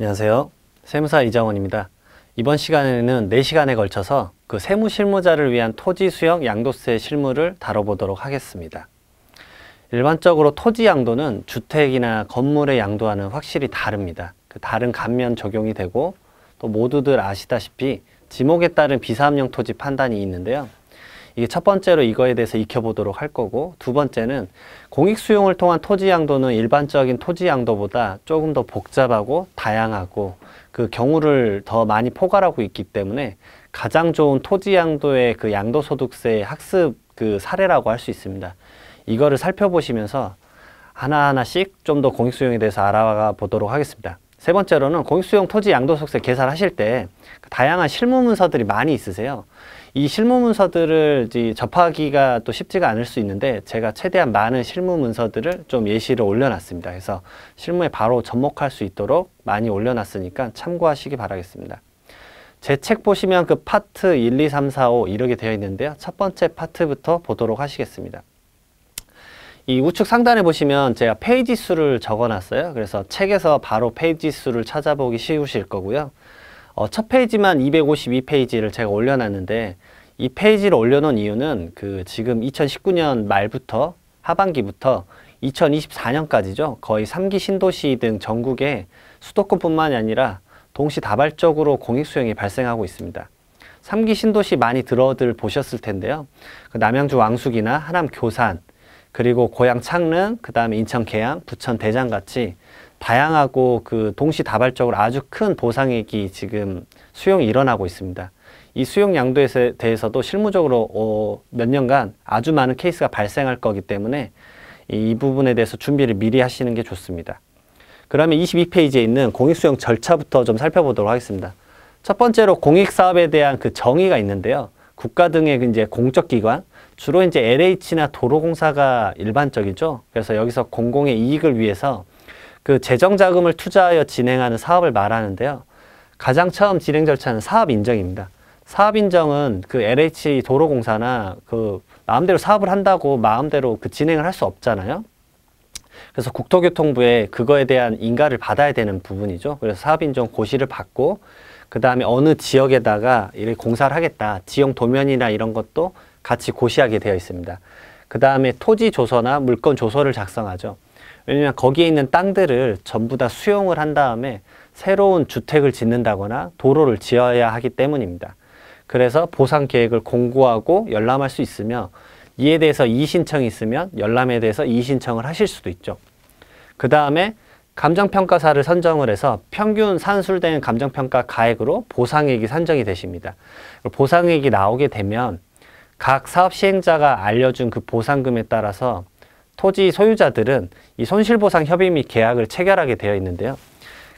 안녕하세요. 세무사 이정원입니다. 이번 시간에는 4시간에 걸쳐서 그 세무 실무자를 위한 토지 수역 양도세 실무를 다뤄보도록 하겠습니다. 일반적으로 토지 양도는 주택이나 건물의 양도와는 확실히 다릅니다. 그 다른 감면 적용이 되고 또 모두들 아시다시피 지목에 따른 비사업용 토지 판단이 있는데요. 이게 첫 번째로 이거에 대해서 익혀보도록 할 거고 두 번째는 공익 수용을 통한 토지 양도는 일반적인 토지 양도보다 조금 더 복잡하고 다양하고 그 경우를 더 많이 포괄하고 있기 때문에 가장 좋은 토지 양도의 그 양도소득세 학습 그 사례라고 할 수 있습니다. 이거를 살펴보시면서 하나하나씩 좀 더 공익 수용에 대해서 알아가 보도록 하겠습니다. 세 번째로는 공익수용 토지 양도소득세 계산하실 때 다양한 실무 문서들이 많이 있으세요. 이 실무 문서들을 접하기가 또 쉽지가 않을 수 있는데 제가 최대한 많은 실무 문서들을 좀 예시를 올려놨습니다. 그래서 실무에 바로 접목할 수 있도록 많이 올려놨으니까 참고하시기 바라겠습니다. 제 책 보시면 그 파트 1, 2, 3, 4, 5 이렇게 되어 있는데요. 첫 번째 파트부터 보도록 하시겠습니다. 이 우측 상단에 보시면 제가 페이지 수를 적어놨어요. 그래서 책에서 바로 페이지 수를 찾아보기 쉬우실 거고요. 어, 첫 페이지만 252페이지를 제가 올려놨는데 이 페이지를 올려놓은 이유는 그 지금 2019년 말부터 하반기부터 2024년까지죠. 거의 3기 신도시 등 전국에 수도권뿐만이 아니라 동시다발적으로 공익수용이 발생하고 있습니다. 3기 신도시 많이 들어들 보셨을 텐데요. 그 남양주 왕숙이나 하남 교산, 그리고 고양 창릉, 그 다음에 인천 계양, 부천 대장 같이 다양하고 그 동시다발적으로 아주 큰 보상액이 지금 수용이 일어나고 있습니다. 이 수용 양도에 대해서도 실무적으로 어, 몇 년간 아주 많은 케이스가 발생할 거기 때문에 이, 이 부분에 대해서 준비를 미리 하시는 게 좋습니다. 그러면 22페이지에 있는 공익수용 절차부터 좀 살펴보도록 하겠습니다. 첫 번째로 공익사업에 대한 그 정의가 있는데요. 국가 등의 그 이제 공적기관, 주로 이제 LH나 도로공사가 일반적이죠. 그래서 여기서 공공의 이익을 위해서 그 재정 자금을 투자하여 진행하는 사업을 말하는데요. 가장 처음 진행 절차는 사업 인정입니다. 사업 인정은 그 LH 도로공사나 그 마음대로 사업을 한다고 마음대로 그 진행을 할 수 없잖아요. 그래서 국토교통부에 그거에 대한 인가를 받아야 되는 부분이죠. 그래서 사업 인정 고시를 받고 그 다음에 어느 지역에다가 이를 공사를 하겠다. 지형 도면이나 이런 것도 같이 고시하게 되어 있습니다. 그 다음에 토지 조서나 물건 조서를 작성하죠. 왜냐하면 거기에 있는 땅들을 전부 다 수용을 한 다음에 새로운 주택을 짓는다거나 도로를 지어야 하기 때문입니다. 그래서 보상 계획을 공고하고 열람할 수 있으며 이에 대해서 이의신청이 있으면 열람에 대해서 이의신청을 하실 수도 있죠. 그 다음에 감정평가사를 선정을 해서 평균 산술된 감정평가 가액으로 보상액이 산정이 되십니다. 보상액이 나오게 되면 각 사업 시행자가 알려준 그 보상금에 따라서 토지 소유자들은 이 손실보상 협의 및 계약을 체결하게 되어 있는데요.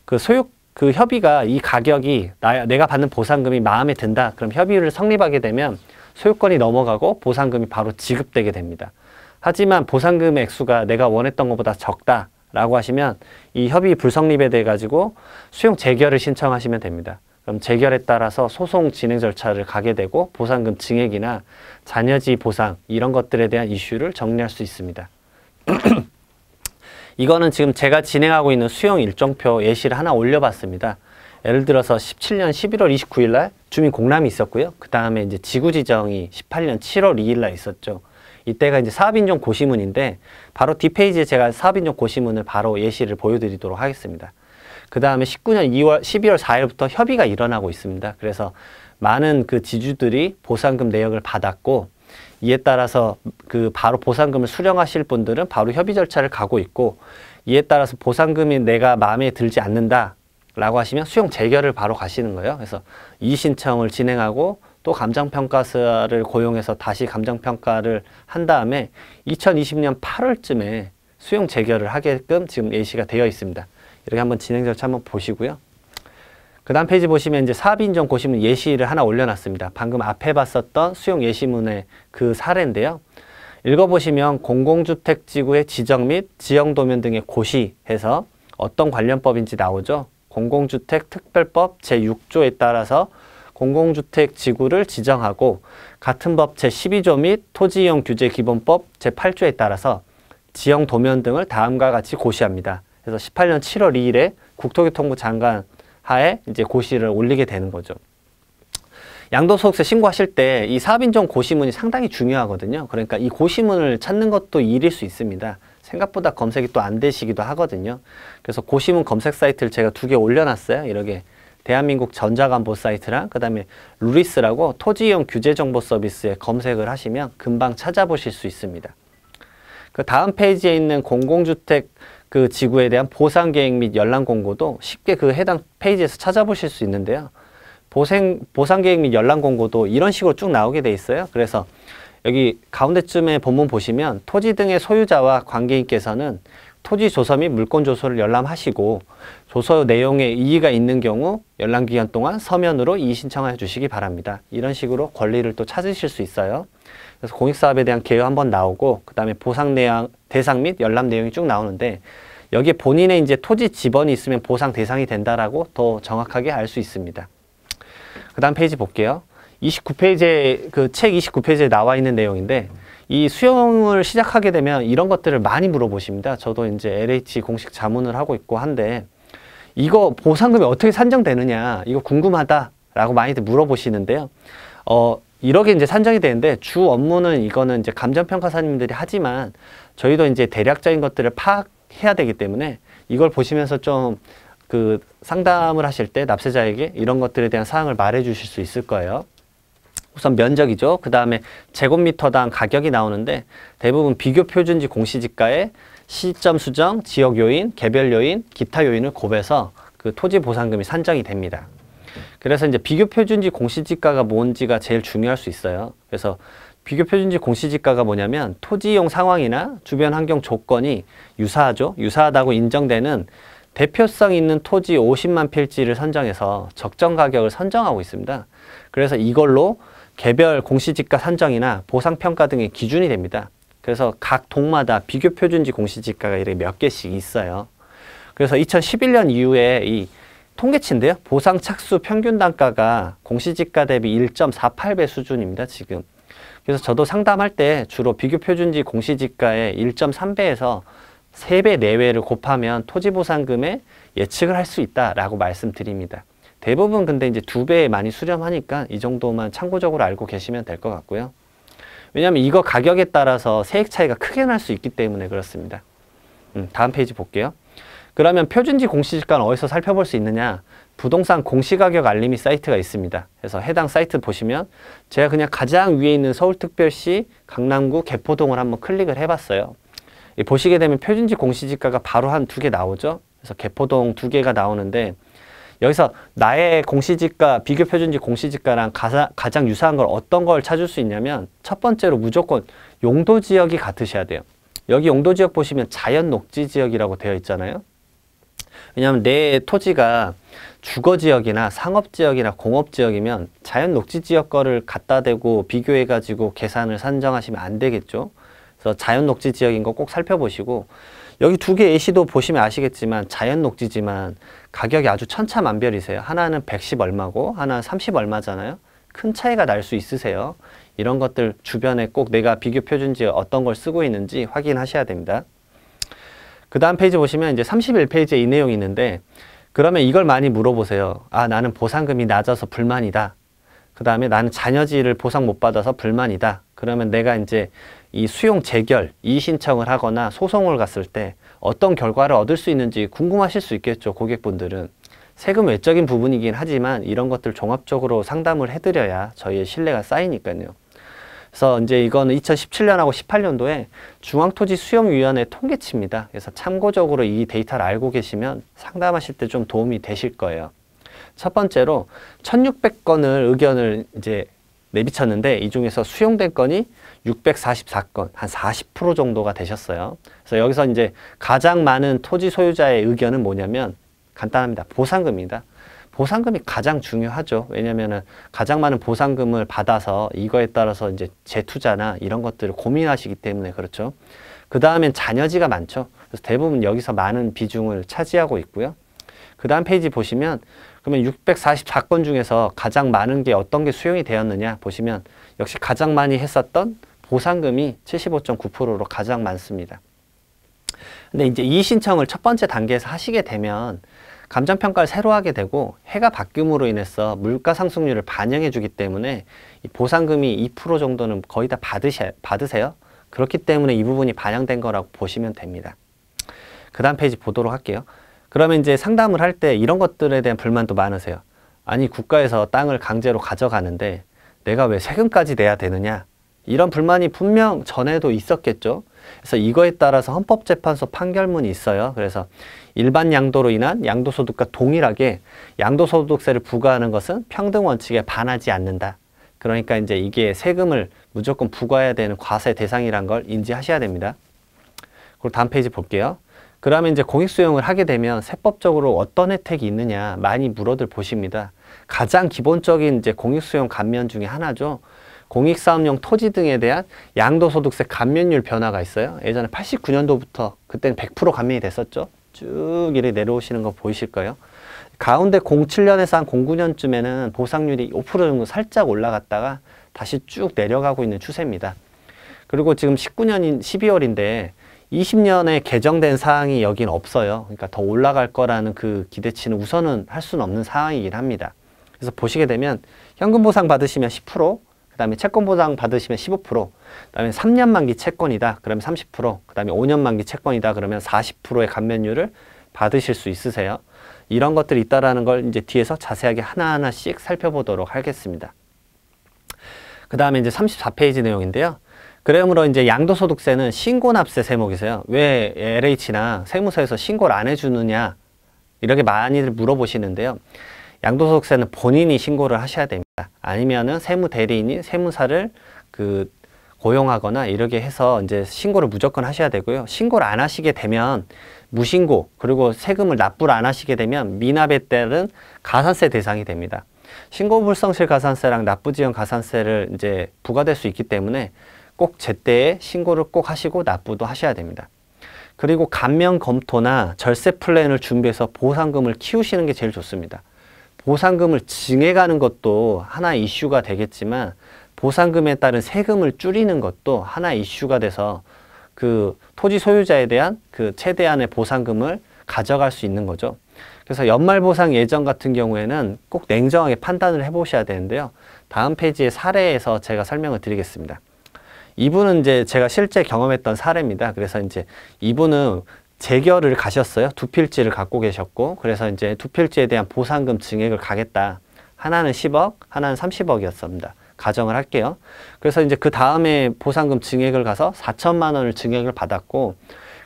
그 소유 그 협의가 이 가격이 나, 내가 받는 보상금이 마음에 든다. 그럼 협의를 성립하게 되면 소유권이 넘어가고 보상금이 바로 지급되게 됩니다. 하지만 보상금 액수가 내가 원했던 것보다 적다. 라고 하시면 이 협의 불성립에 대해 가지고 수용 재결을 신청하시면 됩니다. 그럼 재결에 따라서 소송 진행 절차를 가게 되고 보상금 증액이나 잔여지 보상 이런 것들에 대한 이슈를 정리할 수 있습니다. 이거는 지금 제가 진행하고 있는 수용 일정표 예시를 하나 올려봤습니다. 예를 들어서 17년 11월 29일 날 주민 공람이 있었고요. 그 다음에 이제 지구 지정이 18년 7월 2일 날 있었죠. 이때가 이제 사업인종 고시문인데 바로 뒷페이지에 제가 사업인종 고시문을 바로 예시를 보여드리도록 하겠습니다. 그 다음에 19년 2월 12월 4일부터 협의가 일어나고 있습니다. 그래서 많은 그 지주들이 보상금 내역을 받았고 이에 따라서 그 바로 보상금을 수령하실 분들은 바로 협의 절차를 가고 있고 이에 따라서 보상금이 내가 마음에 들지 않는다 라고 하시면 수용 재결을 바로 가시는 거예요. 그래서 이 신청을 진행하고 또 감정평가사를 고용해서 다시 감정평가를 한 다음에 2020년 8월쯤에 수용 재결을 하게끔 지금 예시가 되어 있습니다. 이렇게 한번 진행 절차 한번 보시고요. 그 다음 페이지 보시면 이제 사업인정 고시문 예시를 하나 올려놨습니다. 방금 앞에 봤었던 수용 예시문의 그 사례인데요. 읽어보시면 공공주택지구의 지정 및 지형도면 등의 고시해서 어떤 관련법인지 나오죠. 공공주택특별법 제6조에 따라서 공공주택 지구를 지정하고 같은 법 제12조 및 토지이용 규제 기본법 제8조에 따라서 지형 도면 등을 다음과 같이 고시합니다. 그래서 18년 7월 2일에 국토교통부 장관 하에 이제 고시를 올리게 되는 거죠. 양도소득세 신고하실 때 이 사업인정 고시문이 상당히 중요하거든요. 그러니까 이 고시문을 찾는 것도 일일 수 있습니다. 생각보다 검색이 또 안 되시기도 하거든요. 그래서 고시문 검색 사이트를 제가 두 개 올려놨어요. 이렇게 대한민국 전자간보 사이트랑 그 다음에 루리스라고 토지이용 규제정보 서비스에 검색을 하시면 금방 찾아보실 수 있습니다. 그 다음 페이지에 있는 공공주택 그 지구에 대한 보상 계획 및 열람 공고도 쉽게 그 해당 페이지에서 찾아보실 수 있는데요. 보생, 보상 계획 및 열람 공고도 이런 식으로 쭉 나오게 돼 있어요. 그래서 여기 가운데쯤에 본문 보시면 토지 등의 소유자와 관계인께서는 토지 조서 및 물권 조서를 열람하시고 조서 내용에 이의가 있는 경우 열람 기간 동안 서면으로 이의 신청해 주시기 바랍니다. 이런 식으로 권리를 또 찾으실 수 있어요. 그래서 공익사업에 대한 개요 한 번 나오고 그다음에 보상 내용 대상 및 열람 내용이 쭉 나오는데 여기에 본인의 이제 토지 지번이 있으면 보상 대상이 된다라고 더 정확하게 알 수 있습니다. 그다음 페이지 볼게요. 29페이지에 그 책 29페이지에 나와 있는 내용인데 이 수영을 시작하게 되면 이런 것들을 많이 물어보십니다. 저도 이제 LH 공식 자문을 하고 있고 한데 이거 보상금이 어떻게 산정되느냐 이거 궁금하다라고 많이들 물어보시는데요. 어, 이렇게 이제 산정이 되는데 주 업무는 이거는 이제 감정평가사님들이 하지만 저희도 이제 대략적인 것들을 파악해야 되기 때문에 이걸 보시면서 좀 그 상담을 하실 때 납세자에게 이런 것들에 대한 사항을 말해 주실 수 있을 거예요. 우선 면적이죠. 그 다음에 제곱미터당 가격이 나오는데 대부분 비교 표준지 공시지가에 시점 수정, 지역 요인, 개별 요인, 기타 요인을 곱해서 그 토지 보상금이 산정이 됩니다. 그래서 이제 비교 표준지 공시지가가 뭔지가 제일 중요할 수 있어요. 그래서 비교 표준지 공시지가가 뭐냐면 토지용 상황이나 주변 환경 조건이 유사하죠. 유사하다고 인정되는 대표성 있는 토지 50만 필지를 선정해서 적정 가격을 선정하고 있습니다. 그래서 이걸로 개별 공시지가 산정이나 보상평가 등의 기준이 됩니다. 그래서 각 동마다 비교 표준지 공시지가가 이렇게 몇 개씩 있어요. 그래서 2011년 이후에 이 통계치인데요. 보상 착수 평균 단가가 공시지가 대비 1.48배 수준입니다. 지금. 그래서 저도 상담할 때 주로 비교 표준지 공시지가의 1.3배에서 3배 내외를 곱하면 토지 보상금의 예측을 할 수 있다라고 말씀드립니다. 대부분 근데 이제 2배 많이 수렴하니까 이 정도만 참고적으로 알고 계시면 될 것 같고요. 왜냐하면 이거 가격에 따라서 세액 차이가 크게 날 수 있기 때문에 그렇습니다. 음, 다음 페이지 볼게요. 그러면 표준지 공시지가는 어디서 살펴볼 수 있느냐? 부동산 공시가격 알림이 사이트가 있습니다. 그래서 해당 사이트 보시면 제가 그냥 가장 위에 있는 서울특별시 강남구 개포동을 한번 클릭을 해봤어요. 보시게 되면 표준지 공시지가가 바로 한 두 개 나오죠. 그래서 개포동 두 개가 나오는데 여기서 나의 공시지가, 비교 표준지 공시지가랑 가사, 가장 유사한 걸 어떤 걸 찾을 수 있냐면 첫 번째로 무조건 용도 지역이 같으셔야 돼요. 여기 용도 지역 보시면 자연 녹지 지역이라고 되어 있잖아요. 왜냐하면 내 토지가 주거지역이나 상업지역이나 공업지역이면 자연 녹지지역 거를 갖다 대고 비교해가지고 계산을 산정하시면 안 되겠죠. 그래서 자연 녹지 지역인 거 꼭 살펴보시고 여기 두개의시도 보시면 아시겠지만 자연 녹지지만 가격이 아주 천차만별이세요. 하나는 110 얼마고 하나는 30 얼마잖아요. 큰 차이가 날 수 있으세요. 이런 것들 주변에 꼭 내가 비교 표준지 어떤 걸 쓰고 있는지 확인하셔야 됩니다. 그 다음 페이지 보시면 이제 31페이지에 이 내용이 있는데 그러면 이걸 많이 물어보세요. 아 나는 보상금이 낮아서 불만이다. 그 다음에 나는 자녀지를 보상 못 받아서 불만이다. 그러면 내가 이제 이 수용 재결, 이신청을 하거나 소송을 갔을 때 어떤 결과를 얻을 수 있는지 궁금하실 수 있겠죠. 고객분들은. 세금 외적인 부분이긴 하지만 이런 것들 종합적으로 상담을 해드려야 저희의 신뢰가 쌓이니까요. 그래서 이제 이거는 2017년하고 18년도에 중앙토지 수용위원회 통계치입니다. 그래서 참고적으로 이 데이터를 알고 계시면 상담하실 때 좀 도움이 되실 거예요. 첫 번째로 1,600건을 의견을 이제 내비쳤는데 이 중에서 수용된 건이 644건, 한 40% 정도가 되셨어요. 그래서 여기서 이제 가장 많은 토지 소유자의 의견은 뭐냐면 간단합니다. 보상금입니다. 보상금이 가장 중요하죠. 왜냐면은 가장 많은 보상금을 받아서 이거에 따라서 이제 재투자나 이런 것들을 고민하시기 때문에 그렇죠. 그 다음엔 잔여지가 많죠. 그래서 대부분 여기서 많은 비중을 차지하고 있고요. 그 다음 페이지 보시면 그러면 644건 중에서 가장 많은 게 어떤 게 수용이 되었느냐 보시면 역시 가장 많이 했었던 보상금이 75.9%로 가장 많습니다. 근데 이제 이 신청을 첫 번째 단계에서 하시게 되면 감정평가를 새로 하게 되고 해가 바뀜으로 인해서 물가 상승률을 반영해 주기 때문에 보상금이 2% 정도는 거의 다 받으셔, 받으세요. 그렇기 때문에 이 부분이 반영된 거라고 보시면 됩니다. 그 다음 페이지 보도록 할게요. 그러면 이제 상담을 할 때 이런 것들에 대한 불만도 많으세요. 아니 국가에서 땅을 강제로 가져가는데 내가 왜 세금까지 내야 되느냐 이런 불만이 분명 전에도 있었겠죠. 그래서 이거에 따라서 헌법재판소 판결문이 있어요. 그래서 일반 양도로 인한 양도소득과 동일하게 양도소득세를 부과하는 것은 평등 원칙에 반하지 않는다. 그러니까 이제 이게 세금을 무조건 부과해야 되는 과세 대상이란 걸 인지하셔야 됩니다. 그리고 다음 페이지 볼게요. 그러면 이제 공익수용을 하게 되면 세법적으로 어떤 혜택이 있느냐 많이 물어들 보십니다. 가장 기본적인 이제 공익수용 감면 중에 하나죠. 공익사업용 토지 등에 대한 양도소득세 감면율 변화가 있어요. 예전에 89년도부터 그때는 100% 감면이 됐었죠. 쭉 이렇게 내려오시는 거 보이실 까요 가운데 07년에서 한 09년쯤에는 보상률이 5% 정도 살짝 올라갔다가 다시 쭉 내려가고 있는 추세입니다. 그리고 지금 19년인 12월인데 20년에 개정된 사항이 여긴 없어요. 그러니까 더 올라갈 거라는 그 기대치는 우선은 할 수는 없는 사항이긴 합니다. 그래서 보시게 되면 현금 보상 받으시면 10%, 그 다음에 채권 보상 받으시면 15%, 그 다음에 3년 만기 채권이다. 그러면 30%, 그 다음에 5년 만기 채권이다. 그러면 40%의 감면율을 받으실 수 있으세요. 이런 것들이 있다라는 걸 이제 뒤에서 자세하게 하나하나씩 살펴보도록 하겠습니다. 그 다음에 이제 34페이지 내용인데요. 그러므로 이제 양도소득세는 신고납세 세목이세요. 왜 LH나 세무서에서 신고를 안 해주느냐 이렇게 많이들 물어보시는데요. 양도소득세는 본인이 신고를 하셔야 됩니다. 아니면은 세무 대리인이 세무사를 그 고용하거나 이렇게 해서 이제 신고를 무조건 하셔야 되고요. 신고를 안 하시게 되면 무신고 그리고 세금을 납부를 안 하시게 되면 미납에 따른 가산세 대상이 됩니다. 신고 불성실 가산세랑 납부 지원 가산세를 이제 부과될 수 있기 때문에 꼭 제때에 신고를 꼭 하시고 납부도 하셔야 됩니다. 그리고 감면 검토나 절세 플랜을 준비해서 보상금을 키우시는 게 제일 좋습니다. 보상금을 증액하는 것도 하나 의 이슈가 되겠지만 보상금에 따른 세금을 줄이는 것도 하나 의 이슈가 돼서 그 토지 소유자에 대한 그 최대한의 보상금을 가져갈 수 있는 거죠. 그래서 연말 보상 예정 같은 경우에는 꼭 냉정하게 판단을 해보셔야 되는데요. 다음 페이지의 사례에서 제가 설명을 드리겠습니다. 이분은 이제 제가 실제 경험했던 사례입니다. 그래서 이제 이분은 재결을 가셨어요. 두 필지를 갖고 계셨고 그래서 이제 두 필지에 대한 보상금 증액을 가겠다. 하나는 10억, 하나는 30억이었습니다. 가정을 할게요. 그래서 이제 그 다음에 보상금 증액을 가서 4천만 원을 증액을 받았고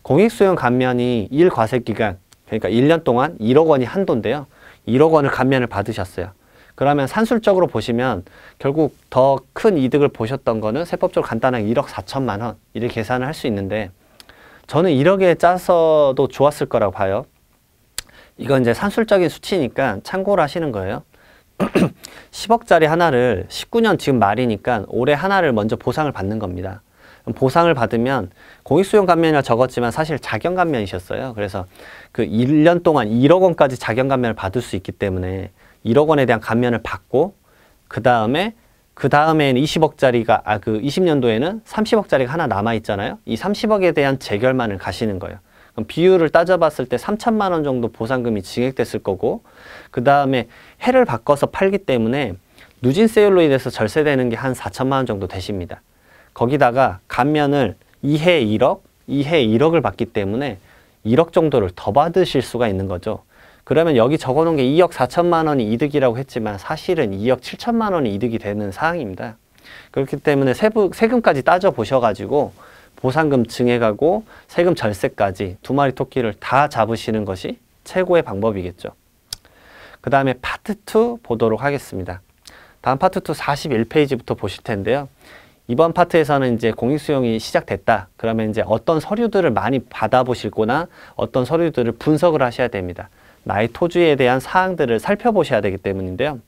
공익수용 감면이 일과세 기간 그러니까 1년 동안 1억 원이 한도인데요. 1억 원을 감면을 받으셨어요. 그러면 산술적으로 보시면 결국 더 큰 이득을 보셨던 거는 세법적으로 간단하게 1억 4천만 원 이렇게 계산을 할 수 있는데 저는 1억에 짜서도 좋았을 거라고 봐요. 이건 이제 산술적인 수치니까 참고를 하시는 거예요. 10억짜리 하나를 19년 지금 말이니까 올해 하나를 먼저 보상을 받는 겁니다. 보상을 받으면 공익수용 감면이라 적었지만 사실 자경 감면이셨어요. 그래서 그 1년 동안 1억 원까지 자경 감면을 받을 수 있기 때문에 1억 원에 대한 감면을 받고 그 다음에 그 다음엔 20억짜리가 아그 20년도에는 30억짜리가 하나 남아 있잖아요. 이 30억에 대한 재결만을 가시는 거예요. 그럼 비율을 따져봤을 때 3천만 원 정도 보상금이 증액됐을 거고 그 다음에 해를 바꿔서 팔기 때문에 누진 세율로 인해서 절세되는 게 한 4천만 원 정도 되십니다. 거기다가 감면을 2해 1억, 2해 1억을 받기 때문에 1억 정도를 더 받으실 수가 있는 거죠. 그러면 여기 적어놓은 게 2억 4천만 원이 이득이라고 했지만 사실은 2억 7천만 원이 이득이 되는 사항입니다. 그렇기 때문에 세부, 세금까지 따져보셔가지고 보상금 증액하고 세금 절세까지 두 마리 토끼를 다 잡으시는 것이 최고의 방법이겠죠. 그 다음에 파트 2 보도록 하겠습니다. 다음 파트 2 41페이지부터 보실 텐데요. 이번 파트에서는 이제 공익수용이 시작됐다. 그러면 이제 어떤 서류들을 많이 받아보실 거나 어떤 서류들을 분석을 하셔야 됩니다. 나의 토지에 대한 사항들을 살펴보셔야 되기 때문인데요.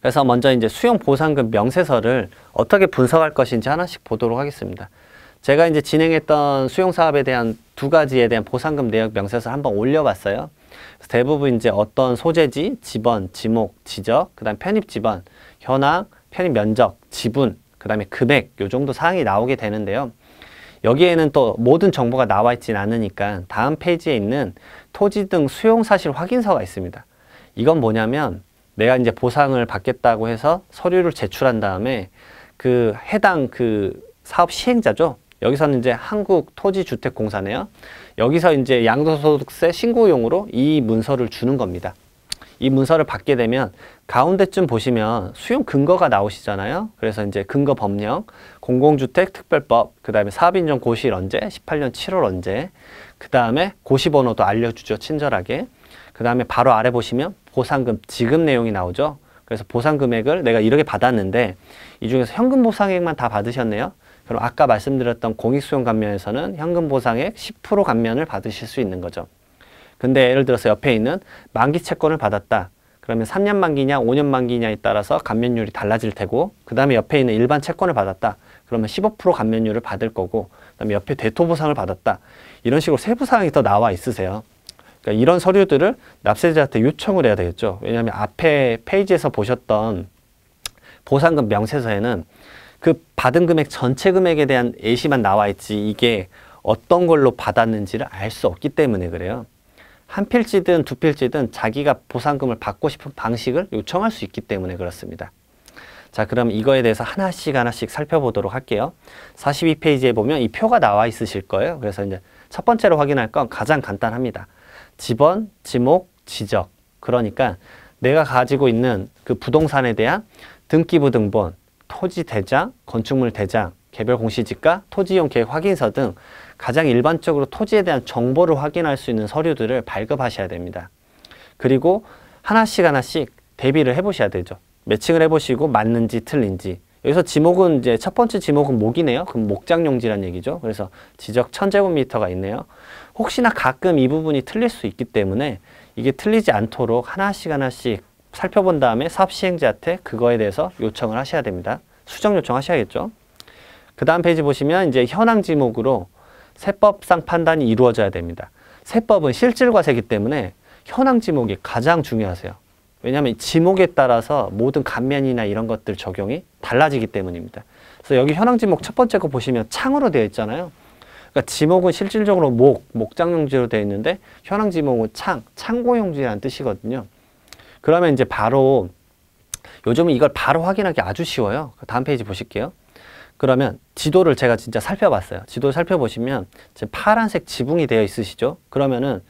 그래서 먼저 이제 수용 보상금 명세서를 어떻게 분석할 것인지 하나씩 보도록 하겠습니다. 제가 이제 진행했던 수용 사업에 대한 두 가지에 대한 보상금 내역 명세서를 한번 올려봤어요. 대부분 이제 어떤 소재지, 지번, 지목, 지적, 그다음 편입 지번, 현황, 편입 면적, 지분, 그다음에 금액 요 정도 사항이 나오게 되는데요. 여기에는 또 모든 정보가 나와 있진 않으니까 다음 페이지에 있는 토지 등 수용 사실 확인서가 있습니다. 이건 뭐냐면 내가 이제 보상을 받겠다고 해서 서류를 제출한 다음에 그 해당 그 사업 시행자죠. 여기서는 이제 한국토지주택공사네요. 여기서 이제 양도소득세 신고용으로 이 문서를 주는 겁니다. 이 문서를 받게 되면 가운데쯤 보시면 수용 근거가 나오시잖아요. 그래서 이제 근거 법령, 공공주택 특별법, 그 다음에 사업인정 고시일 언제, 18년 7월 언제, 그 다음에 고시 번호도 알려주죠. 친절하게. 그 다음에 바로 아래 보시면 보상금 지급 내용이 나오죠. 그래서 보상 금액을 내가 이렇게 받았는데 이 중에서 현금 보상액만 다 받으셨네요. 그럼 아까 말씀드렸던 공익수용 감면에서는 현금 보상액 10% 감면을 받으실 수 있는 거죠. 근데 예를 들어서 옆에 있는 만기 채권을 받았다. 그러면 3년 만기냐 5년 만기냐에 따라서 감면율이 달라질 테고 그 다음에 옆에 있는 일반 채권을 받았다. 그러면 15% 감면율을 받을 거고 그 다음에 옆에 대토 보상을 받았다. 이런 식으로 세부사항이 더 나와 있으세요. 그러니까 이런 서류들을 납세자한테 요청을 해야 되겠죠. 왜냐하면 앞에 페이지에서 보셨던 보상금 명세서에는 그 받은 금액 전체 금액에 대한 예시만 나와 있지 이게 어떤 걸로 받았는지를 알 수 없기 때문에 그래요. 한 필지든 두 필지든 자기가 보상금을 받고 싶은 방식을 요청할 수 있기 때문에 그렇습니다. 자 그럼 이거에 대해서 하나씩 하나씩 살펴보도록 할게요. 42페이지에 보면 이 표가 나와 있으실 거예요. 그래서 이제 첫 번째로 확인할 건 가장 간단합니다. 지번, 지목, 지적. 그러니까 내가 가지고 있는 그 부동산에 대한 등기부 등본, 토지 대장, 건축물 대장, 개별 공시지가, 토지용 계획 확인서 등 가장 일반적으로 토지에 대한 정보를 확인할 수 있는 서류들을 발급하셔야 됩니다. 그리고 하나씩 하나씩 대비를 해보셔야 되죠. 매칭을 해보시고 맞는지 틀린지 여기서 지목은 이제 첫 번째 지목은 목이네요. 그럼 목장용지란 얘기죠. 그래서 지적 천제곱미터가 있네요. 혹시나 가끔 이 부분이 틀릴 수 있기 때문에 이게 틀리지 않도록 하나씩 하나씩 살펴본 다음에 사업 시행자한테 그거에 대해서 요청을 하셔야 됩니다. 수정 요청하셔야겠죠. 그 다음 페이지 보시면 이제 현황 지목으로 세법상 판단이 이루어져야 됩니다. 세법은 실질과세이기 때문에 현황 지목이 가장 중요하세요. 왜냐하면 지목에 따라서 모든 감면이나 이런 것들 적용이 달라지기 때문입니다. 그래서 여기 현황 지목 첫 번째 거 보시면 창으로 되어 있잖아요. 그러니까 지목은 실질적으로 목, 목장용지로 되어 있는데 현황 지목은 창, 창고용지라는 뜻이거든요. 그러면 이제 바로 요즘은 이걸 바로 확인하기 아주 쉬워요. 다음 페이지 보실게요. 그러면 지도를 제가 진짜 살펴봤어요. 지도 살펴보시면 파란색 지붕이 되어 있으시죠? 그러면은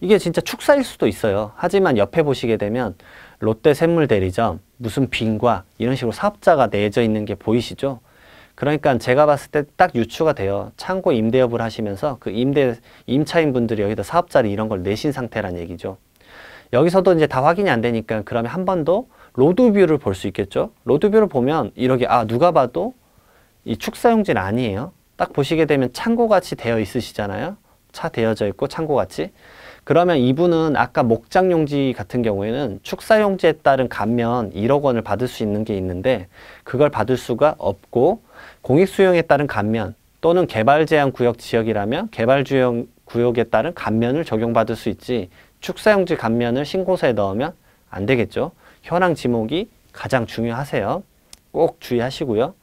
이게 진짜 축사일 수도 있어요. 하지만 옆에 보시게 되면 롯데 샘물 대리점, 무슨 빈과 이런 식으로 사업자가 내져 있는 게 보이시죠? 그러니까 제가 봤을 때 딱 유추가 돼요. 창고 임대업을 하시면서 그 임대 임차인 분들이 여기다 사업자를 이런 걸 내신 상태란 얘기죠. 여기서도 이제 다 확인이 안 되니까 그러면 한 번 더 로드뷰를 볼 수 있겠죠. 로드뷰를 보면 이렇게 아 누가 봐도 이 축사용지는 아니에요. 딱 보시게 되면 창고같이 되어 있으시잖아요. 차 되어져 있고 창고같이. 그러면 이분은 아까 목장용지 같은 경우에는 축사용지에 따른 감면 1억 원을 받을 수 있는 게 있는데 그걸 받을 수가 없고 공익수용에 따른 감면 또는 개발제한구역 지역이라면 개발주형 구역에 따른 감면을 적용받을 수 있지 축사용지 감면을 신고서에 넣으면 안 되겠죠. 현황 지목이 가장 중요하세요. 꼭 주의하시고요.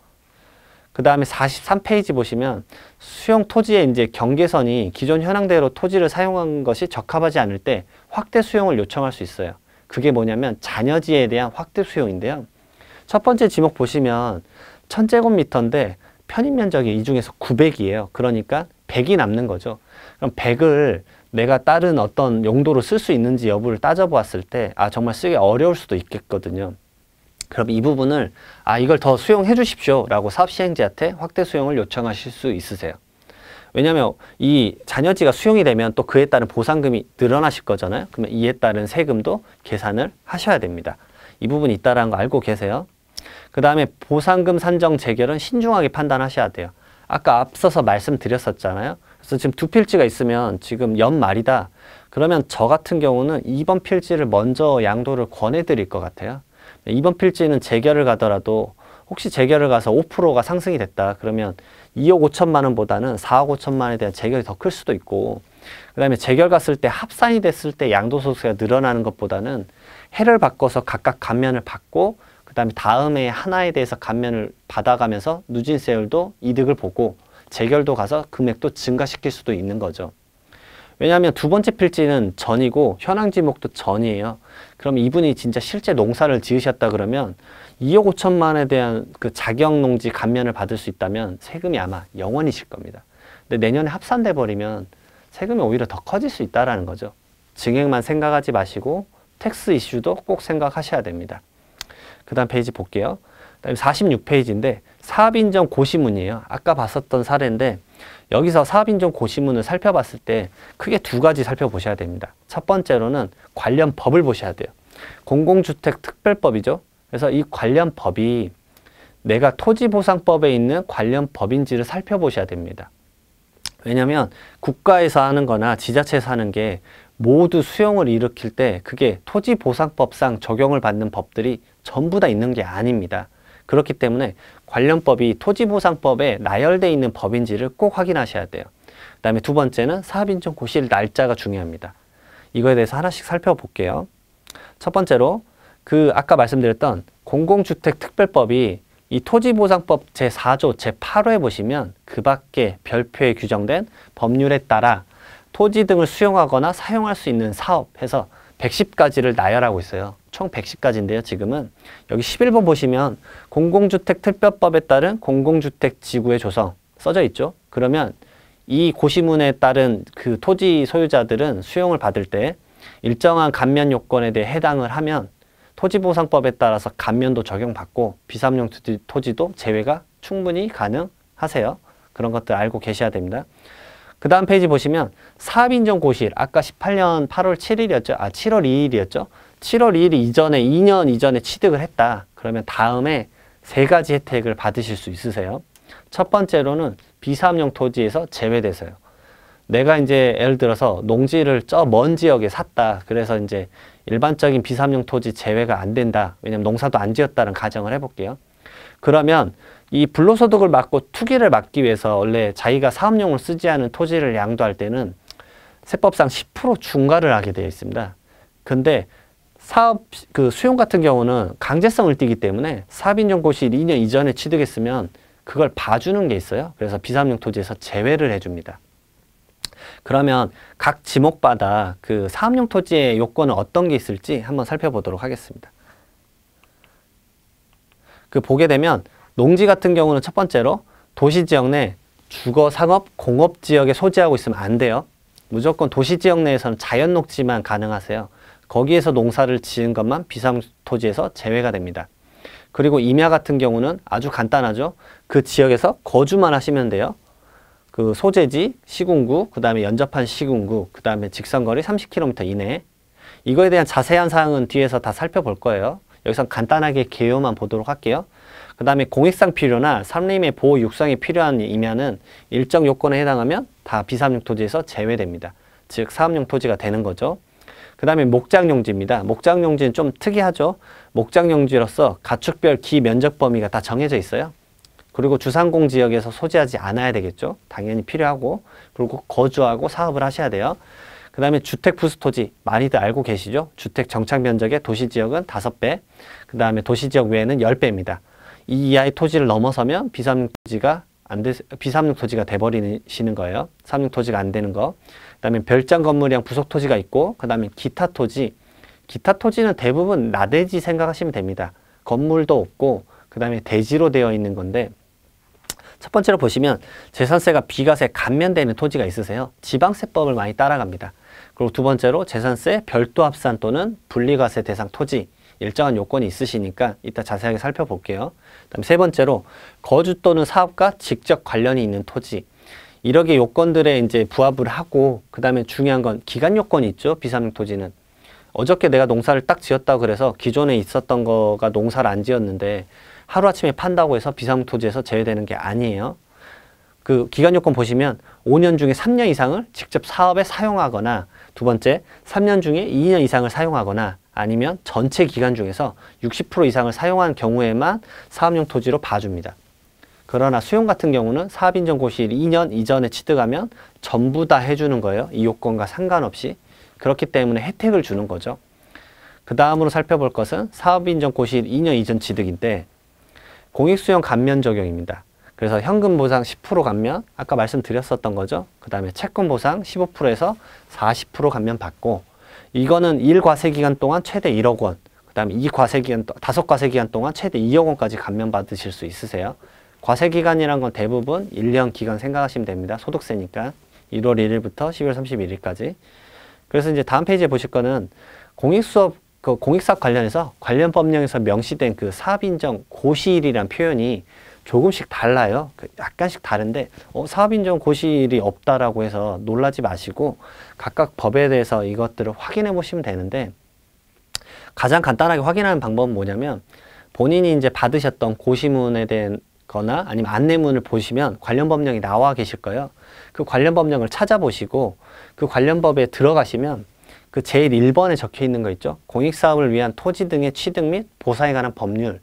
그 다음에 43페이지 보시면 수용 토지의 이제 경계선이 기존 현황대로 토지를 사용한 것이 적합하지 않을 때 확대 수용을 요청할 수 있어요. 그게 뭐냐면 잔여지에 대한 확대 수용인데요. 첫 번째 지목 보시면 천제곱미터인데 편입 면적이 이 중에서 900이에요. 그러니까 100이 남는 거죠. 그럼 100을 내가 다른 어떤 용도로 쓸 수 있는지 여부를 따져보았을 때 아 정말 쓰기 어려울 수도 있겠거든요. 그럼 이 부분을 아 이걸 더 수용해 주십시오 라고 사업시행자한테 확대 수용을 요청하실 수 있으세요. 왜냐하면 이 잔여지가 수용이 되면 또 그에 따른 보상금이 늘어나실 거잖아요. 그러면 이에 따른 세금도 계산을 하셔야 됩니다. 이 부분이 있다라는 거 알고 계세요. 그 다음에 보상금 산정 재결은 신중하게 판단하셔야 돼요. 아까 앞서서 말씀드렸었잖아요. 그래서 지금 두 필지가 있으면 지금 연말이다. 그러면 저 같은 경우는 이번 필지를 먼저 양도를 권해드릴 것 같아요. 이번 필지는 재결을 가더라도 혹시 재결을 가서 5%가 상승이 됐다 그러면 2억 5천만 원보다는 4억 5천만 원에 대한 재결이 더 클 수도 있고 그 다음에 재결 갔을 때 합산이 됐을 때 양도소득세가 늘어나는 것보다는 해를 바꿔서 각각 감면을 받고 그 다음에 다음에 하나에 대해서 감면을 받아가면서 누진세율도 이득을 보고 재결도 가서 금액도 증가시킬 수도 있는 거죠. 왜냐하면 두 번째 필지는 전이고 현황 지목도 전이에요. 그럼 이분이 진짜 실제 농사를 지으셨다 그러면 2억 5천만 에 대한 그 자격 농지 감면을 받을 수 있다면 세금이 아마 0원이실 겁니다. 근데 내년에 합산돼 버리면 세금이 오히려 더 커질 수 있다라는 거죠. 증액만 생각하지 마시고 텍스 이슈도 꼭 생각하셔야 됩니다. 그 다음 페이지 볼게요. 그다음 46페이지인데 사업인정 고시문이에요. 아까 봤었던 사례인데 여기서 사업인종 고시문을 살펴봤을 때 크게 두 가지 살펴보셔야 됩니다. 첫 번째로는 관련 법을 보셔야 돼요. 공공주택특별법이죠. 그래서 이 관련 법이 내가 토지보상법에 있는 관련 법인지를 살펴보셔야 됩니다. 왜냐하면 국가에서 하는 거나 지자체에서 하는 게 모두 수용을 일으킬 때 그게 토지보상법상 적용을 받는 법들이 전부 다 있는 게 아닙니다. 그렇기 때문에 관련법이 토지보상법에 나열되어 있는 법인지를 꼭 확인하셔야 돼요. 그 다음에 두 번째는 사업인증 고시일 날짜가 중요합니다. 이거에 대해서 하나씩 살펴볼게요. 첫 번째로 그 아까 말씀드렸던 공공주택특별법이 이 토지보상법 제4조 제8호에 보시면 그 밖에 별표에 규정된 법률에 따라 토지 등을 수용하거나 사용할 수 있는 사업해서 110가지를 나열하고 있어요. 총 110가지인데요. 지금은 여기 11번 보시면 공공주택특별법에 따른 공공주택 지구의 조성 써져 있죠. 그러면 이 고시문에 따른 그 토지 소유자들은 수용을 받을 때 일정한 감면 요건에 대해 해당을 하면 토지보상법에 따라서 감면도 적용받고 비삼용 토지도 제외가 충분히 가능하세요. 그런 것들 알고 계셔야 됩니다. 그 다음 페이지 보시면 사업인정 고시일 아까 18년 8월 7일이었죠. 아 7월 2일이었죠. 7월 2일 이전에 2년 이전에 취득을 했다. 그러면 다음에 세 가지 혜택을 받으실 수 있으세요. 첫 번째로는 비사업용 토지에서 제외돼서요. 내가 이제 예를 들어서 농지를 저 먼 지역에 샀다. 그래서 이제 일반적인 비사업용 토지 제외가 안 된다. 왜냐면 농사도 안 지었다는 가정을 해볼게요. 그러면 이 불로소득을 막고 투기를 막기 위해서 원래 자기가 사업용을 쓰지 않은 토지를 양도할 때는 세법상 10% 중과를 하게 되어 있습니다. 근데 사업 그 수용 같은 경우는 강제성을 띠기 때문에 사업인정고시 2년 이전에 취득했으면 그걸 봐주는 게 있어요. 그래서 비사업용 토지에서 제외를 해줍니다. 그러면 각 지목마다 그 사업용 토지의 요건은 어떤 게 있을지 한번 살펴보도록 하겠습니다. 그 보게 되면 농지 같은 경우는 첫 번째로 도시지역 내 주거, 상업, 공업 지역에 소재하고 있으면 안 돼요. 무조건 도시지역 내에서는 자연 녹지만 가능하세요. 거기에서 농사를 지은 것만 비상토지에서 제외가 됩니다. 그리고 임야 같은 경우는 아주 간단하죠. 그 지역에서 거주만 하시면 돼요. 그 소재지, 시군구, 그 다음에 연접한 시군구, 그 다음에 직선거리 30km 이내 이거에 대한 자세한 사항은 뒤에서 다 살펴볼 거예요. 여기서 간단하게 개요만 보도록 할게요. 그 다음에 공익상 필요나 삼림의 보호 육상이 필요한 임야는 일정 요건에 해당하면 다비사용 토지에서 제외됩니다. 즉 사업용 토지가 되는 거죠. 그 다음에 목장용지입니다. 목장용지는 좀 특이하죠. 목장용지로서 가축별 기 면적 범위가 다 정해져 있어요. 그리고 주상공 지역에서 소재하지 않아야 되겠죠. 당연히 필요하고 그리고 거주하고 사업을 하셔야 돼요. 그 다음에 주택 부수토지 많이들 알고 계시죠? 주택 정착 면적의 도시지역은 5 배그 다음에 도시지역 외에는 1 0배입니다이 이하의 토지를 넘어서면 비상지가 안 되, 비삼육 토지가 돼버리시는 거예요. 삼육 토지가 안 되는 거. 그 다음에 별장 건물이랑 부속 토지가 있고, 그 다음에 기타 토지. 기타 토지는 대부분 나대지 생각하시면 됩니다. 건물도 없고, 그 다음에 대지로 되어 있는 건데, 첫 번째로 보시면 재산세가 비과세 감면되는 토지가 있으세요. 지방세법을 많이 따라갑니다. 그리고 두 번째로 재산세 별도 합산 또는 분리과세 대상 토지 일정한 요건이 있으시니까 이따 자세하게 살펴볼게요. 그다음 세 번째로 거주 또는 사업과 직접 관련이 있는 토지. 이렇게 요건들에 이제 부합을 하고 그다음에 중요한 건 기간 요건이 있죠. 비상용 토지는. 어저께 내가 농사를 딱 지었다고 그래서 기존에 있었던 거가 농사를 안 지었는데 하루아침에 판다고 해서 비상 용 토지에서 제외되는 게 아니에요. 그 기간 요건 보시면 5년 중에 3년 이상을 직접 사업에 사용하거나 두 번째 3년 중에 2년 이상을 사용하거나 아니면 전체 기간 중에서 60% 이상을 사용한 경우에만 사업용 토지로 봐줍니다. 그러나 수용 같은 경우는 사업인정고시 2년 이전에 취득하면 전부 다 해주는 거예요. 이 요건과 상관없이. 그렇기 때문에 혜택을 주는 거죠. 그 다음으로 살펴볼 것은 사업인정고시 2년 이전 취득인데 공익수용 감면 적용입니다. 그래서 현금 보상 10% 감면, 아까 말씀드렸었던 거죠. 그 다음에 채권 보상 15%에서 40% 감면 받고 이거는 1과세 기간 동안 최대 1억 원, 그 다음에 2과세 기간, 5과세 기간 동안 최대 2억 원까지 감면받으실 수 있으세요. 과세 기간이란 건 대부분 1년 기간 생각하시면 됩니다. 소득세니까. 1월 1일부터 12월 31일까지. 그래서 이제 다음 페이지에 보실 거는 공익수업, 그 공익사업 관련해서 관련 법령에서 명시된 그 사업인정 고시일이란 표현이 조금씩 달라요. 그 약간씩 다른데 어, 사업인정 고시일이 없다라고 해서 놀라지 마시고 각각 법에 대해서 이것들을 확인해 보시면 되는데 가장 간단하게 확인하는 방법은 뭐냐면 본인이 이제 받으셨던 고시문에 대한 거나 아니면 안내문을 보시면 관련 법령이 나와 계실 거예요. 그 관련 법령을 찾아보시고 그 관련 법에 들어가시면 그 제일 1번에 적혀 있는 거 있죠. 공익사업을 위한 토지 등의 취득 및 보상에 관한 법률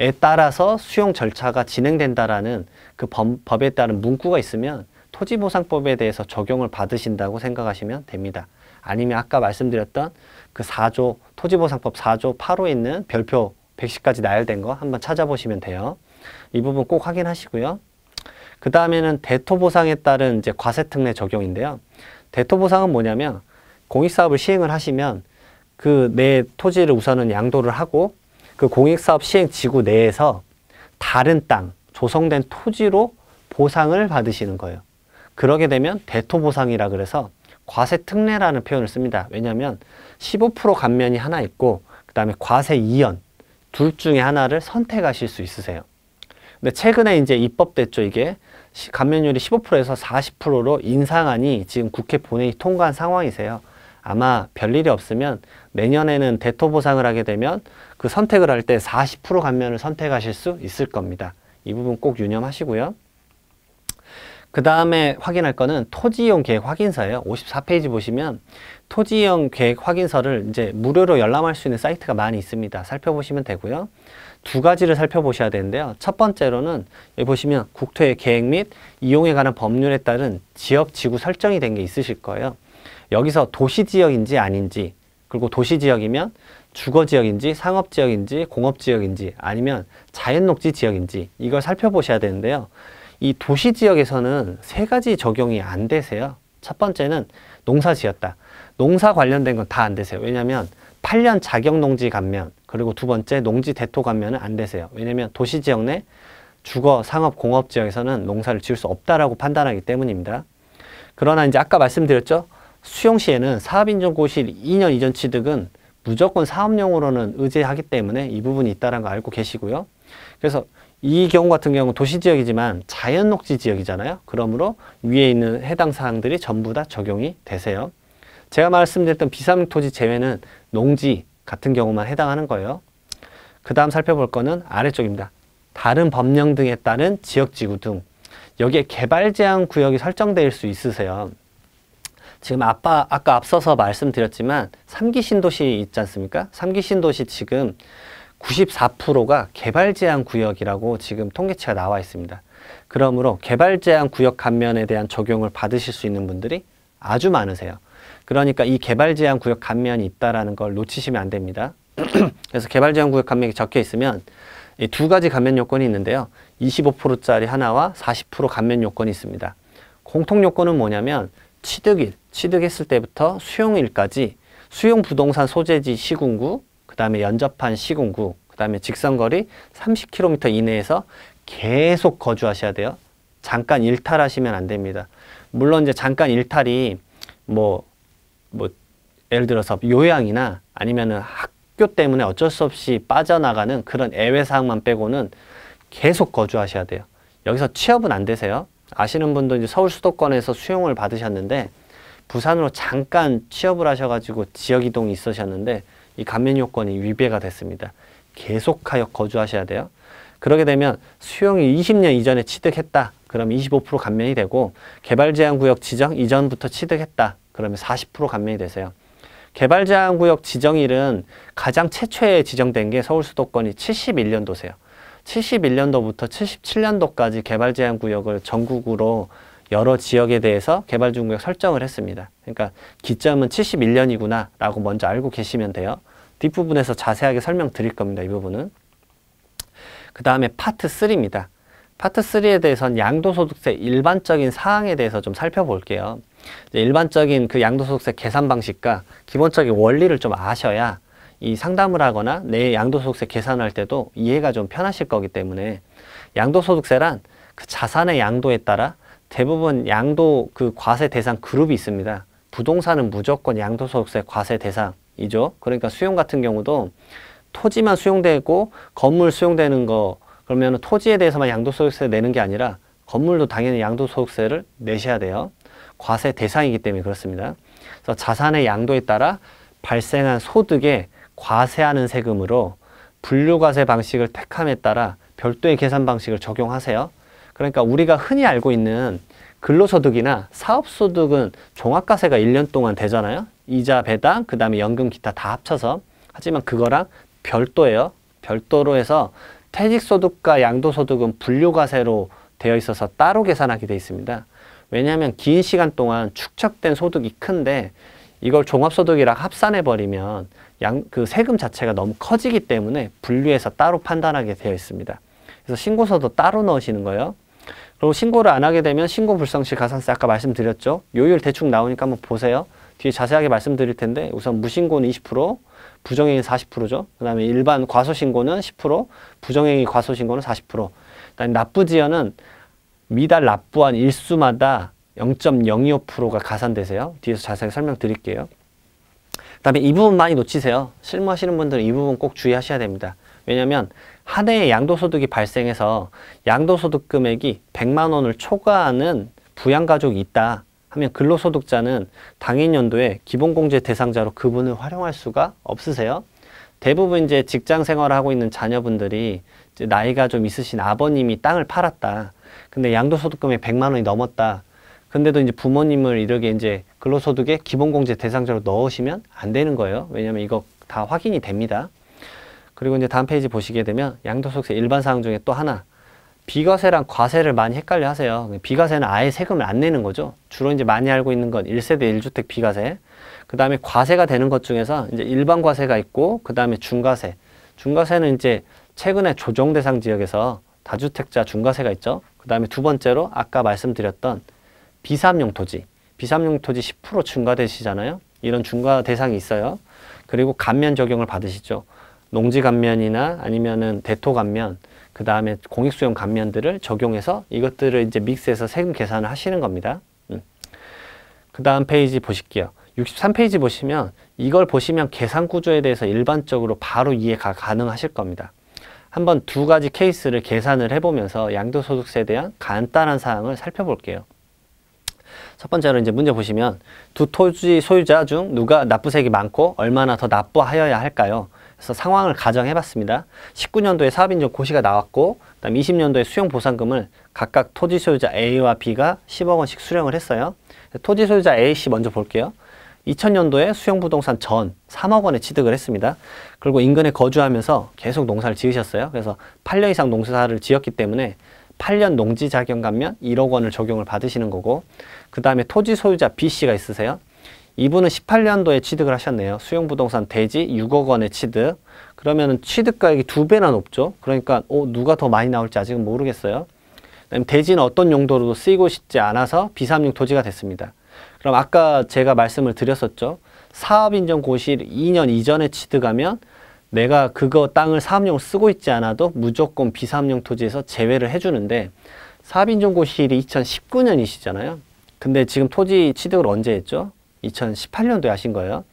에 따라서 수용 절차가 진행된다라는 그 범, 법에 따른 문구가 있으면 토지보상법에 대해서 적용을 받으신다고 생각하시면 됩니다. 아니면 아까 말씀드렸던 그 4조 토지보상법 4조 8호에 있는 별표 110까지 나열된 거 한번 찾아보시면 돼요. 이 부분 꼭 확인하시고요. 그 다음에는 대토보상에 따른 이제 과세특례 적용인데요. 대토보상은 뭐냐면 공익사업을 시행을 하시면 그 내 토지를 우선은 양도를 하고 그 공익사업 시행 지구 내에서 다른 땅, 조성된 토지로 보상을 받으시는 거예요. 그러게 되면 대토보상이라 그래서 과세 특례라는 표현을 씁니다. 왜냐하면 15% 감면이 하나 있고 그 다음에 과세 이연 둘 중에 하나를 선택하실 수 있으세요. 근데 최근에 이제 입법됐죠. 이게 감면율이 15%에서 40%로 인상안이 지금 국회 본회의 통과한 상황이세요. 아마 별일이 없으면 내년에는 대토 보상을 하게 되면 그 선택을 할 때 40% 감면을 선택하실 수 있을 겁니다. 이 부분 꼭 유념하시고요. 그 다음에 확인할 거는 토지 이용 계획 확인서예요. 54페이지 보시면 토지 이용 계획 확인서를 이제 무료로 열람할 수 있는 사이트가 많이 있습니다. 살펴보시면 되고요. 두 가지를 살펴보셔야 되는데요. 첫 번째로는 여기 보시면 국토의 계획 및 이용에 관한 법률에 따른 지역 지구 설정이 된 게 있으실 거예요. 여기서 도시 지역인지 아닌지 그리고 도시 지역이면 주거 지역인지 상업 지역인지 공업 지역인지 아니면 자연 녹지 지역인지 이걸 살펴보셔야 되는데요. 이 도시 지역에서는 세 가지 적용이 안 되세요. 첫 번째는 농사 지었다. 농사 관련된 건 다 안 되세요. 왜냐하면 8년 자격 농지 감면 그리고 두 번째 농지 대토 감면은 안 되세요. 왜냐하면 도시 지역 내 주거, 상업, 공업 지역에서는 농사를 지을 수 없다라고 판단하기 때문입니다. 그러나 이제 아까 말씀드렸죠. 수용시에는 사업인정고시 2년 이전 취득은 무조건 사업용으로는 의제하기 때문에 이 부분이 있다는 거 알고 계시고요. 그래서 이 경우 같은 경우 도시지역이지만 자연녹지 지역이잖아요. 그러므로 위에 있는 해당 사항들이 전부 다 적용이 되세요. 제가 말씀드렸던 비상토지 제외는 농지 같은 경우만 해당하는 거예요. 그 다음 살펴볼 거는 아래쪽입니다. 다른 법령 등에 따른 지역지구 등 여기에 개발 제한 구역이 설정될 수 있으세요. 지금 아빠, 아까 앞서서 말씀드렸지만 3기 신도시 있지 않습니까? 3기 신도시 지금 94%가 개발 제한 구역이라고 지금 통계치가 나와 있습니다. 그러므로 개발 제한 구역 감면에 대한 적용을 받으실 수 있는 분들이 아주 많으세요. 그러니까 이 개발 제한 구역 감면이 있다라는 걸 놓치시면 안 됩니다. 그래서 개발 제한 구역 감면이 적혀 있으면 이 두 가지 감면 요건이 있는데요. 25%짜리 하나와 40% 감면 요건이 있습니다. 공통 요건은 뭐냐면 취득일, 취득했을 때부터 수용일까지 수용 부동산 소재지 시군구, 그 다음에 연접한 시군구, 그 다음에 직선거리 30km 이내에서 계속 거주하셔야 돼요. 잠깐 일탈하시면 안 됩니다. 물론 이제 잠깐 일탈이 뭐, 뭐, 예를 들어서 요양이나 아니면은 학교 때문에 어쩔 수 없이 빠져나가는 그런 애외사항만 빼고는 계속 거주하셔야 돼요. 여기서 취업은 안 되세요. 아시는 분도 이제 서울 수도권에서 수용을 받으셨는데 부산으로 잠깐 취업을 하셔가지고 지역 이동이 있으셨는데 이 감면 요건이 위배가 됐습니다. 계속하여 거주하셔야 돼요. 그러게 되면 수용이 20년 이전에 취득했다. 그럼 25% 감면이 되고 개발 제한 구역 지정 이전부터 취득했다. 그러면 40% 감면이 되세요. 개발 제한 구역 지정일은 가장 최초에 지정된 게 서울 수도권이 71년도세요. 71년도부터 77년도까지 개발 제한 구역을 전국으로 여러 지역에 대해서 개발 중구역 설정을 했습니다. 그러니까 기점은 71년이구나 라고 먼저 알고 계시면 돼요. 뒷부분에서 자세하게 설명드릴 겁니다. 이 부분은. 그 다음에 파트 3입니다. 파트 3에 대해서는 양도소득세 일반적인 사항에 대해서 좀 살펴볼게요. 일반적인 그 양도소득세 계산 방식과 기본적인 원리를 좀 아셔야 이 상담을 하거나 내 양도소득세 계산할 때도 이해가 좀 편하실 거기 때문에 양도소득세란 그 자산의 양도에 따라 대부분 양도 그 과세 대상 그룹이 있습니다. 부동산은 무조건 양도소득세 과세 대상이죠. 그러니까 수용 같은 경우도 토지만 수용되고 건물 수용되는 거 그러면 토지에 대해서만 양도소득세 내는 게 아니라 건물도 당연히 양도소득세를 내셔야 돼요. 과세 대상이기 때문에 그렇습니다. 그래서 자산의 양도에 따라 발생한 소득의 과세하는 세금으로 분류과세 방식을 택함에 따라 별도의 계산 방식을 적용하세요. 그러니까 우리가 흔히 알고 있는 근로소득이나 사업소득은 종합과세가 1년 동안 되잖아요. 이자 배당, 그 다음에 연금 기타 다 합쳐서. 하지만 그거랑 별도예요. 별도로 해서 퇴직소득과 양도소득은 분류과세로 되어 있어서 따로 계산하게 되어 있습니다. 왜냐하면 긴 시간 동안 축적된 소득이 큰데 이걸 종합소득이랑 합산해버리면 양, 그 세금 자체가 너무 커지기 때문에 분류해서 따로 판단하게 되어 있습니다. 그래서 신고서도 따로 넣으시는 거예요. 그리고 신고를 안 하게 되면 신고 불성실 가산세 아까 말씀드렸죠. 요율 대충 나오니까 한번 보세요. 뒤에 자세하게 말씀드릴 텐데 우선 무신고는 20%, 부정행위 40%죠. 그 다음에 일반 과소신고는 10%, 부정행위 과소신고는 40%. 그다음에 납부지연은 미달 납부한 일수마다 0.025%가 가산되세요. 뒤에서 자세하게 설명드릴게요. 그 다음에 이 부분 많이 놓치세요. 실무하시는 분들은 이 부분 꼭 주의하셔야 됩니다. 왜냐하면 한 해에 양도소득이 발생해서 양도소득 금액이 100만 원을 초과하는 부양가족이 있다 하면 근로소득자는 당인 연도에 기본공제 대상자로 그분을 활용할 수가 없으세요. 대부분 이제 직장 생활을 하고 있는 자녀분들이 나이가 좀 있으신 아버님이 땅을 팔았다. 근데 양도소득금액 100만 원이 넘었다. 근데도 이제 부모님을 이렇게 이제 근로소득의 기본공제 대상자로 넣으시면 안 되는 거예요. 왜냐하면 이거 다 확인이 됩니다. 그리고 이제 다음 페이지 보시게 되면 양도소득세 일반 사항 중에 또 하나 비과세랑 과세를 많이 헷갈려 하세요. 비과세는 아예 세금을 안 내는 거죠. 주로 이제 많이 알고 있는 건 1세대 1주택 비과세. 그 다음에 과세가 되는 것 중에서 이제 일반 과세가 있고, 그 다음에 중과세. 중과세는 이제 최근에 조정 대상 지역에서 다주택자 중과세가 있죠. 그 다음에 두 번째로 아까 말씀드렸던 비삼용 토지, 비삼용 토지 10% 중과되시잖아요. 이런 중과 대상이 있어요. 그리고 감면 적용을 받으시죠. 농지 감면이나 아니면은 대토 감면, 그 다음에 공익수용 감면들을 적용해서 이것들을 이제 믹스해서 세금 계산을 하시는 겁니다. 음. 그 다음 페이지 보실게요. 63페이지 보시면 이걸 보시면 계산 구조에 대해서 일반적으로 바로 이해가 가능하실 겁니다. 한번 두 가지 케이스를 계산을 해보면서 양도소득세에 대한 간단한 사항을 살펴볼게요. 첫 번째로 이제 문제 보시면 두 토지 소유자 중 누가 납부세액이 많고 얼마나 더 납부하여야 할까요? 그래서 상황을 가정해 봤습니다. 19년도에 사업인정 고시가 나왔고 그다음 20년도에 수용 보상금을 각각 토지 소유자 A와 B가 10억 원씩 수령을 했어요. 토지 소유자 A씨 먼저 볼게요. 2000년도에 수용부동산 전 3억 원에 취득을 했습니다. 그리고 인근에 거주하면서 계속 농사를 지으셨어요. 그래서 8년 이상 농사를 지었기 때문에 8년 농지 자격 감면 1억 원을 적용을 받으시는 거고 그 다음에 토지 소유자 B씨가 있으세요. 이분은 18년도에 취득을 하셨네요. 수용부동산 대지 6억 원의 취득. 그러면 은 취득가액이 두 배나 높죠. 그러니까 어, 누가 더 많이 나올지 아직은 모르겠어요. 그다음 대지는 어떤 용도로도 쓰이고 싶지 않아서 비삼용 토지가 됐습니다. 그럼 아까 제가 말씀을 드렸었죠. 사업인정고시 2년 이전에 취득하면 내가 그거 땅을 사업용으로 쓰고 있지 않아도 무조건 비사업용 토지에서 제외를 해주는데 사업인정고시일이 2019년이시잖아요. 근데 지금 토지 취득을 언제 했죠? 2018년도에 하신 거예요.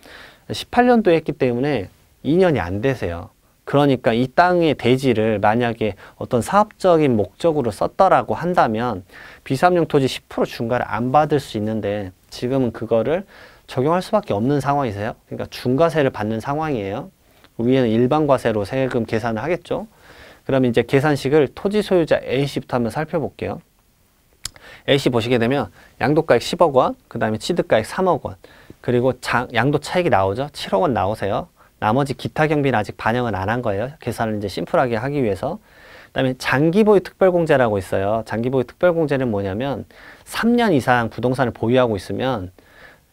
18년도에 했기 때문에 2년이 안 되세요. 그러니까 이 땅의 대지를 만약에 어떤 사업적인 목적으로 썼다라고 한다면 비삼용 토지 10% 중과를 안 받을 수 있는데 지금은 그거를 적용할 수밖에 없는 상황이세요. 그러니까 중과세를 받는 상황이에요. 위에는 일반과세로 세금 계산을 하겠죠. 그럼 이제 계산식을 토지 소유자 A씨부터 한번 살펴볼게요. AC 보시게 되면 양도가액 10억 원, 그 다음에 취득가액 3억 원, 그리고 장, 양도 차익이 나오죠. 7억 원 나오세요. 나머지 기타 경비는 아직 반영은 안한 거예요. 계산을 이제 심플하게 하기 위해서. 그 다음에 장기보유 특별공제라고 있어요. 장기보유 특별공제는 뭐냐면 3년 이상 부동산을 보유하고 있으면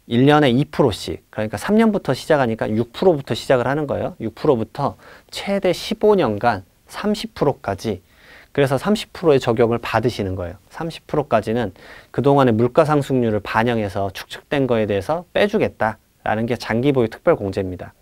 1년에 2%씩 그러니까 3년부터 시작하니까 6%부터 시작을 하는 거예요. 6%부터 최대 15년간 30%까지 그래서 30%의 적용을 받으시는 거예요. 30%까지는 그동안의 물가상승률을 반영해서 축적된 거에 대해서 빼주겠다라는 게 장기보유 특별공제입니다.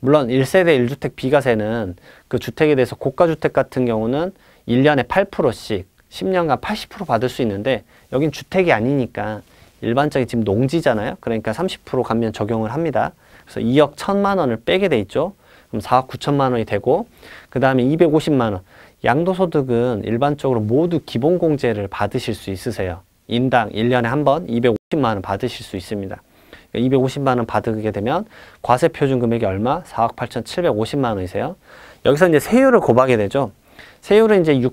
물론 1세대 1주택 비과세는 그 주택에 대해서 고가주택 같은 경우는 1년에 8%씩 10년간 80% 받을 수 있는데 여긴 주택이 아니니까 일반적인 지금 농지잖아요. 그러니까 30% 감면 적용을 합니다. 그래서 2억 1천만 원을 빼게 돼 있죠. 그럼 4억 9천만 원이 되고 그 다음에 250만 원. 양도소득은 일반적으로 모두 기본공제를 받으실 수 있으세요. 인당 1년에 한 번 250만 원 받으실 수 있습니다. 250만 원 받게 되면 과세 표준 금액이 얼마? 4억 8,750만 원이세요. 여기서 이제 세율을 곱하게 되죠. 세율은 이제 6%,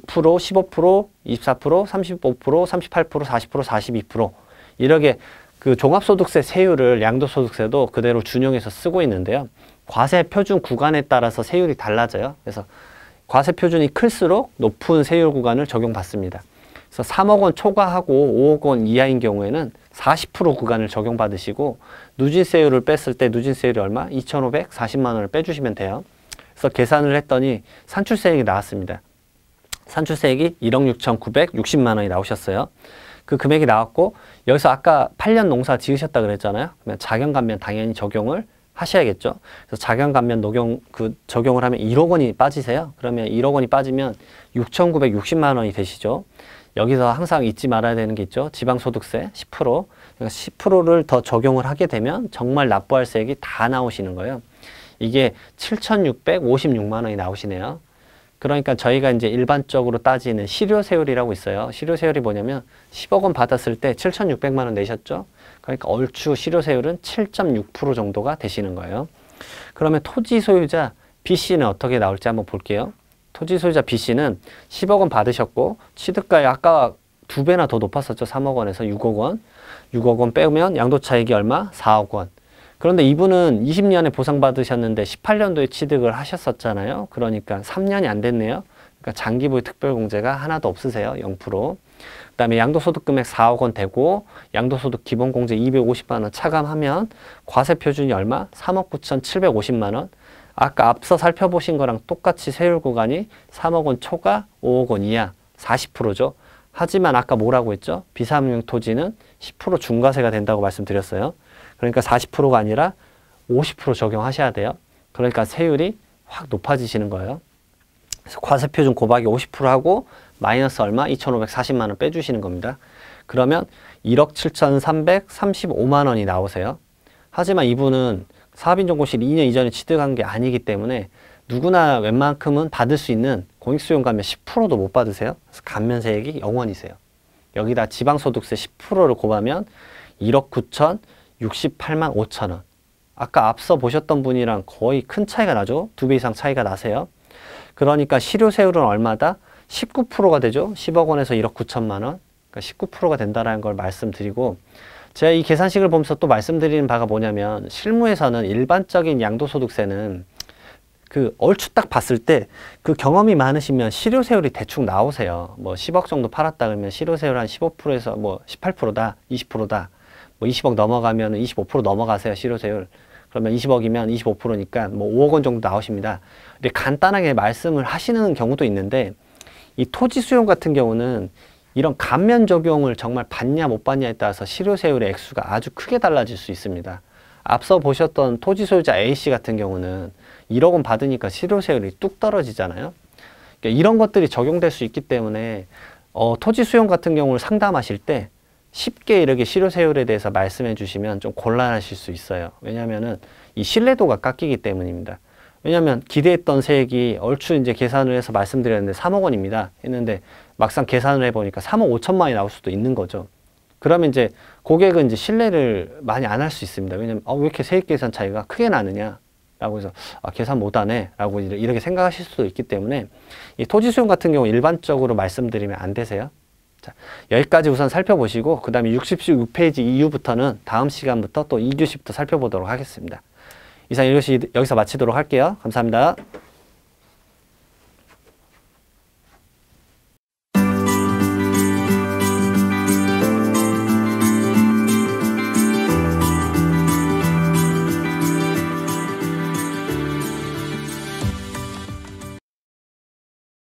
15%, 24%, 35%, 38%, 40%, 42% 이렇게 그 종합소득세 세율을 양도소득세도 그대로 준용해서 쓰고 있는데요. 과세 표준 구간에 따라서 세율이 달라져요. 그래서 과세 표준이 클수록 높은 세율 구간을 적용받습니다. 그래서 3억 원 초과하고 5억 원 이하인 경우에는 40% 구간을 적용받으시고 누진세율을 뺐을 때 누진세율이 얼마? 2,540만 원을 빼주시면 돼요. 그래서 계산을 했더니 산출세액이 나왔습니다. 산출세액이 1억 6,960만 원이 나오셨어요. 그 금액이 나왔고 여기서 아까 8년 농사 지으셨다 그랬잖아요. 그러면 자경감면 당연히 적용을 하셔야겠죠. 그래서 자경 감면 녹용 그 적용을 하면 1억 원이 빠지세요. 그러면 1억 원이 빠지면 6,960만 원이 되시죠. 여기서 항상 잊지 말아야 되는 게 있죠. 지방소득세 10%. 그러니까 10%를 더 적용을 하게 되면 정말 납부할 세액이 다 나오시는 거예요. 이게 7,656만 원이 나오시네요. 그러니까 저희가 이제 일반적으로 따지는 실효세율이라고 있어요. 실효세율이 뭐냐면 10억 원 받았을 때 7,600만 원 내셨죠. 그러니까 얼추 실효세율은 7.6% 정도가 되시는 거예요. 그러면 토지 소유자 B씨는 어떻게 나올지 한번 볼게요. 토지 소유자 B씨는 10억 원 받으셨고 취득가액 아까 두 배나 더 높았었죠. 3억 원에서 6억 원. 6억 원 빼면 양도차익이 얼마? 4억 원. 그런데 이분은 20년에 보상받으셨는데 18년도에 취득을 하셨었잖아요. 그러니까 3년이 안 됐네요. 그러니까 장기부의 특별공제가 하나도 없으세요. 0%. 그다음에 양도소득 금액 4억 원 되고 양도소득 기본공제 250만 원 차감하면 과세 표준이 얼마? 3억 9,750만 원. 아까 앞서 살펴보신 거랑 똑같이 세율 구간이 3억 원 초과 5억 원 이하 40%죠. 하지만 아까 뭐라고 했죠? 비사업용 토지는 10% 중과세가 된다고 말씀드렸어요. 그러니까 40%가 아니라 50% 적용하셔야 돼요. 그러니까 세율이 확 높아지시는 거예요. 그래서 과세표준 고박이 50% 하고 마이너스 얼마? 2,540만 원 빼주시는 겁니다. 그러면 1억 7,335만 원이 나오세요. 하지만 이분은 사업인정보실 2년 이전에 취득한 게 아니기 때문에 누구나 웬만큼은 받을 수 있는 공익수용 감면 10%도 못 받으세요. 그래서 감면세액이 0원이세요. 여기다 지방소득세 10%를 곱하면 1억 9천 68만 5천 원. 아까 앞서 보셨던 분이랑 거의 큰 차이가 나죠? 두 배 이상 차이가 나세요. 그러니까 실효세율은 얼마다? 19%가 되죠. 10억 원에서 1억 9천만 원. 그러니까 19%가 된다라는 걸 말씀드리고 제가 이 계산식을 보면서 또 말씀드리는 바가 뭐냐면 실무에서는 일반적인 양도소득세는 그 얼추 딱 봤을 때 그 경험이 많으시면 실효세율이 대충 나오세요. 뭐 10억 정도 팔았다 그러면 실효세율 한 15%에서 뭐 18%다, 20%다. 뭐 20억 넘어가면 25% 넘어가세요, 실효세율. 그러면 20억이면 25%니까 뭐 5억 원 정도 나오십니다. 이렇게 간단하게 말씀을 하시는 경우도 있는데 이 토지 수용 같은 경우는 이런 감면 적용을 정말 받냐 못 받냐에 따라서 실효세율의 액수가 아주 크게 달라질 수 있습니다. 앞서 보셨던 토지 소유자 A씨 같은 경우는 1억 원 받으니까 실효세율이 뚝 떨어지잖아요. 그러니까 이런 것들이 적용될 수 있기 때문에 어, 토지 수용 같은 경우를 상담하실 때 쉽게 이렇게 실효세율에 대해서 말씀해 주시면 좀 곤란하실 수 있어요. 왜냐하면 이 신뢰도가 깎이기 때문입니다. 왜냐하면 기대했던 세액이 얼추 이제 계산을 해서 말씀드렸는데 3억 원입니다. 했는데 막상 계산을 해보니까 3억 5천만이 나올 수도 있는 거죠. 그러면 이제 고객은 이제 신뢰를 많이 안 할 수 있습니다. 왜냐면 아, 왜 이렇게 세액 계산 차이가 크게 나느냐. 라고 해서 아, 계산 못하네 라고 이렇게 생각하실 수도 있기 때문에 이 토지 수용 같은 경우 일반적으로 말씀드리면 안 되세요. 자, 여기까지 우선 살펴보시고 그 다음에 66페이지 이후부터는 다음 시간부터 또 2교시부터 살펴보도록 하겠습니다. 이상 이것이 여기서 마치도록 할게요. 감사합니다.